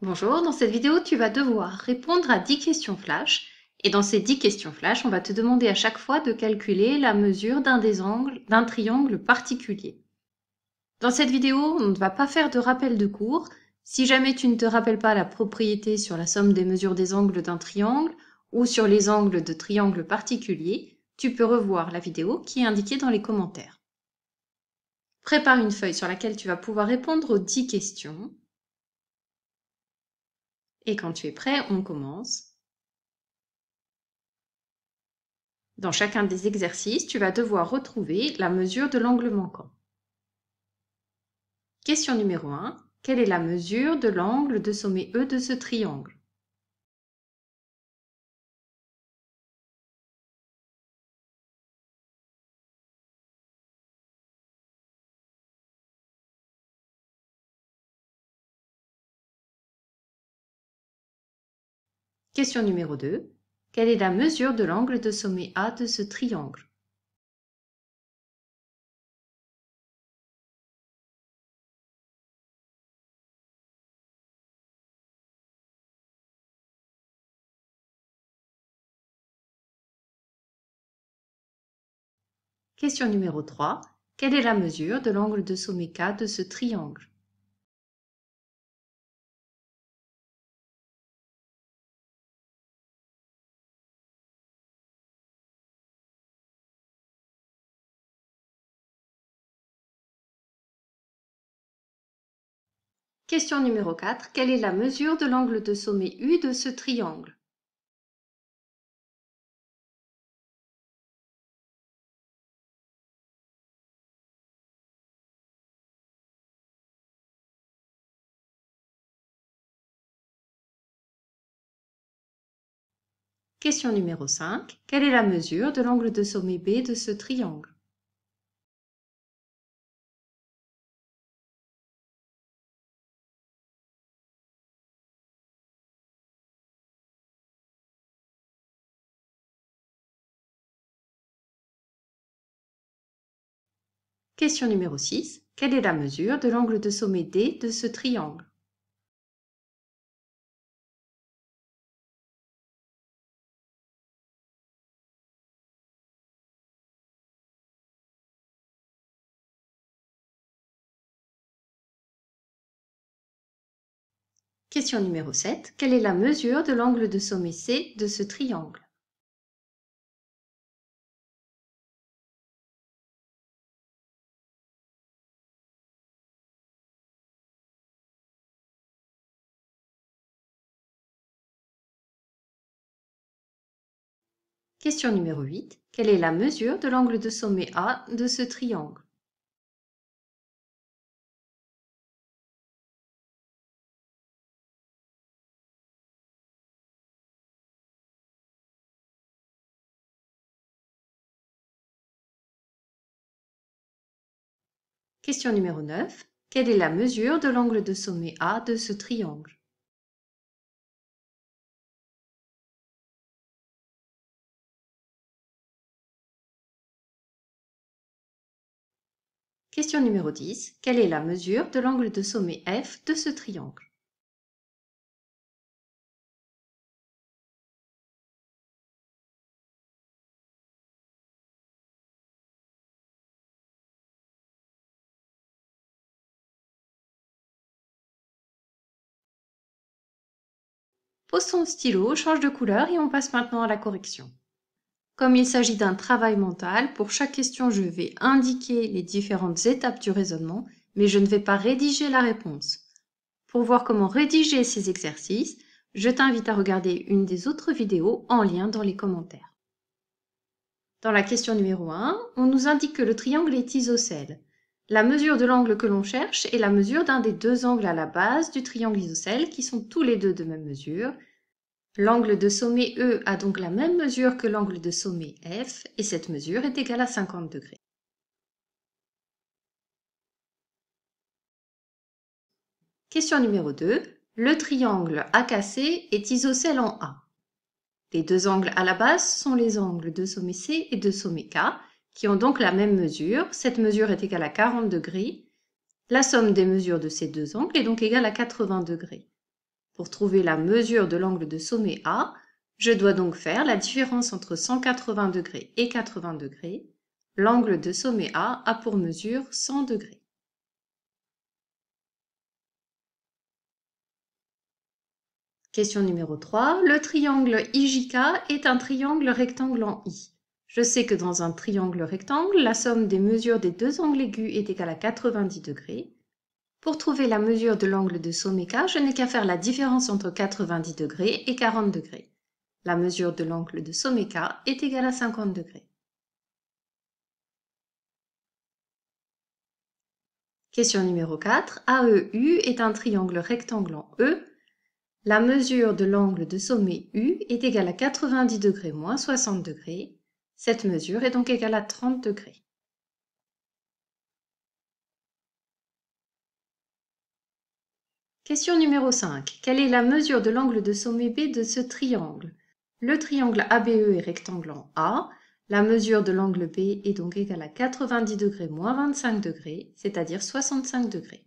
Bonjour, dans cette vidéo, tu vas devoir répondre à 10 questions flash. Et dans ces 10 questions flash, on va te demander à chaque fois de calculer la mesure d'un des angles d'un triangle particulier. Dans cette vidéo, on ne va pas faire de rappel de cours. Si jamais tu ne te rappelles pas la propriété sur la somme des mesures des angles d'un triangle ou sur les angles de triangles particuliers, tu peux revoir la vidéo qui est indiquée dans les commentaires. Prépare une feuille sur laquelle tu vas pouvoir répondre aux 10 questions. Et quand tu es prêt, on commence. Dans chacun des exercices, tu vas devoir retrouver la mesure de l'angle manquant. Question numéro 1. Quelle est la mesure de l'angle de sommet E de ce triangle Question numéro 2. Quelle est la mesure de l'angle de sommet A de ce triangle Question numéro 3. Quelle est la mesure de l'angle de sommet K de ce triangle Question numéro 4. Quelle est la mesure de l'angle de sommet U de ce triangle Question numéro 5. Quelle est la mesure de l'angle de sommet B de ce triangle Question numéro 6. Quelle est la mesure de l'angle de sommet D de ce triangle Question numéro 7. Quelle est la mesure de l'angle de sommet C de ce triangle Question numéro 8. Quelle est la mesure de l'angle de sommet A de ce triangle Question numéro 9. Quelle est la mesure de l'angle de sommet A de ce triangle Question numéro 10. Quelle est la mesure de l'angle de sommet F de ce triangle Pose son stylo, change de couleur et on passe maintenant à la correction. Comme il s'agit d'un travail mental, pour chaque question je vais indiquer les différentes étapes du raisonnement, mais je ne vais pas rédiger la réponse. Pour voir comment rédiger ces exercices, je t'invite à regarder une des autres vidéos en lien dans les commentaires. Dans la question numéro 1, on nous indique que le triangle est isocèle. La mesure de l'angle que l'on cherche est la mesure d'un des deux angles à la base du triangle isocèle qui sont tous les deux de même mesure L'angle de sommet E a donc la même mesure que l'angle de sommet F et cette mesure est égale à 50 degrés. Question numéro 2. Le triangle AKC est isocèle en A. Les deux angles à la base sont les angles de sommet C et de sommet K, qui ont donc la même mesure. Cette mesure est égale à 40 degrés. La somme des mesures de ces deux angles est donc égale à 80 degrés. Pour trouver la mesure de l'angle de sommet A, je dois donc faire la différence entre 180 degrés et 80 degrés. L'angle de sommet A a pour mesure 100 degrés. Question numéro 3. Le triangle IJK est un triangle rectangle en I. Je sais que dans un triangle rectangle, la somme des mesures des deux angles aigus est égale à 90 degrés. Pour trouver la mesure de l'angle de sommet K, je n'ai qu'à faire la différence entre 90 degrés et 40 degrés. La mesure de l'angle de sommet K est égale à 50 degrés. Question numéro 4. AEU est un triangle rectangle en E. La mesure de l'angle de sommet U est égale à 90 degrés moins 60 degrés. Cette mesure est donc égale à 30 degrés. Question numéro 5. Quelle est la mesure de l'angle de sommet B de ce triangle Le triangle ABE est rectangle en A. La mesure de l'angle B est donc égale à 90 degrés moins 25 degrés, c'est-à-dire 65 degrés.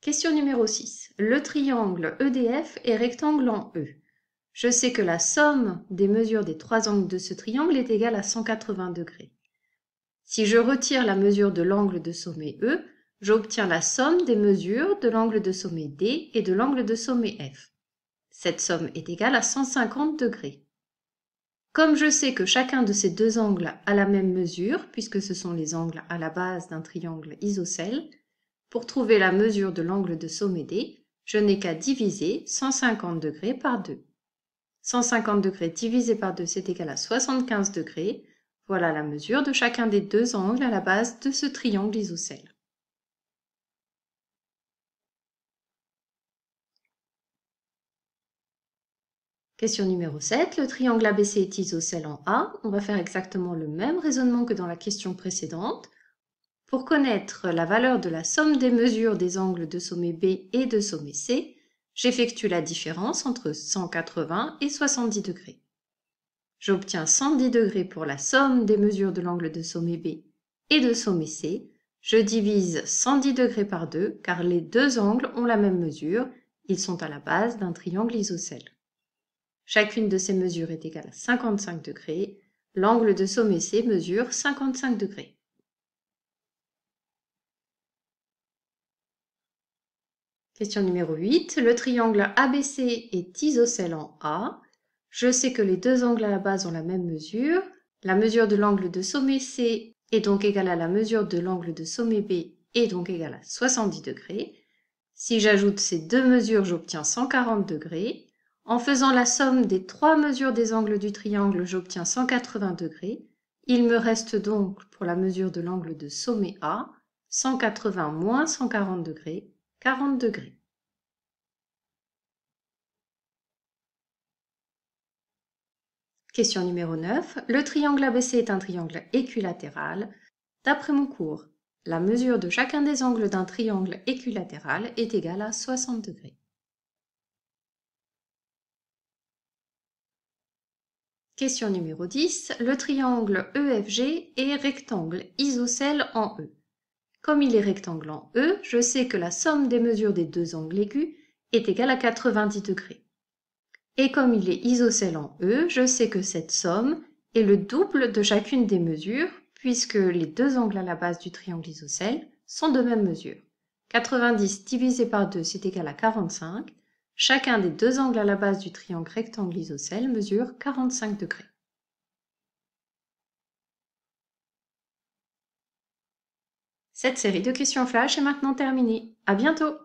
Question numéro 6. Le triangle EDF est rectangle en E. Je sais que la somme des mesures des trois angles de ce triangle est égale à 180 degrés. Si je retire la mesure de l'angle de sommet E, j'obtiens la somme des mesures de l'angle de sommet D et de l'angle de sommet F. Cette somme est égale à 150 degrés. Comme je sais que chacun de ces deux angles a la même mesure, puisque ce sont les angles à la base d'un triangle isocèle, pour trouver la mesure de l'angle de sommet D, je n'ai qu'à diviser 150 degrés par 2. 150 degrés divisé par 2, c'est égal à 75 degrés, voilà la mesure de chacun des deux angles à la base de ce triangle isocèle. Question numéro 7, le triangle ABC est isocèle en A. On va faire exactement le même raisonnement que dans la question précédente. Pour connaître la valeur de la somme des mesures des angles de sommet B et de sommet C, j'effectue la différence entre 180 et 70 degrés j'obtiens 110 degrés pour la somme des mesures de l'angle de sommet B et de sommet C. Je divise 110 degrés par 2 car les deux angles ont la même mesure, ils sont à la base d'un triangle isocèle. Chacune de ces mesures est égale à 55 degrés, l'angle de sommet C mesure 55 degrés. Question numéro 8. Le triangle ABC est isocèle en A je sais que les deux angles à la base ont la même mesure. La mesure de l'angle de sommet C est donc égale à la mesure de l'angle de sommet B est donc égale à 70 degrés. Si j'ajoute ces deux mesures, j'obtiens 140 degrés. En faisant la somme des trois mesures des angles du triangle, j'obtiens 180 degrés. Il me reste donc, pour la mesure de l'angle de sommet A, 180 moins 140 degrés, 40 degrés. Question numéro 9. Le triangle ABC est un triangle équilatéral. D'après mon cours, la mesure de chacun des angles d'un triangle équilatéral est égale à 60 degrés. Question numéro 10. Le triangle EFG est rectangle isocèle en E. Comme il est rectangle en E, je sais que la somme des mesures des deux angles aigus est égale à 90 degrés. Et comme il est isocèle en E, je sais que cette somme est le double de chacune des mesures, puisque les deux angles à la base du triangle isocèle sont de même mesure. 90 divisé par 2, c'est égal à 45. Chacun des deux angles à la base du triangle rectangle isocèle mesure 45 degrés. Cette série de questions flash est maintenant terminée. À bientôt!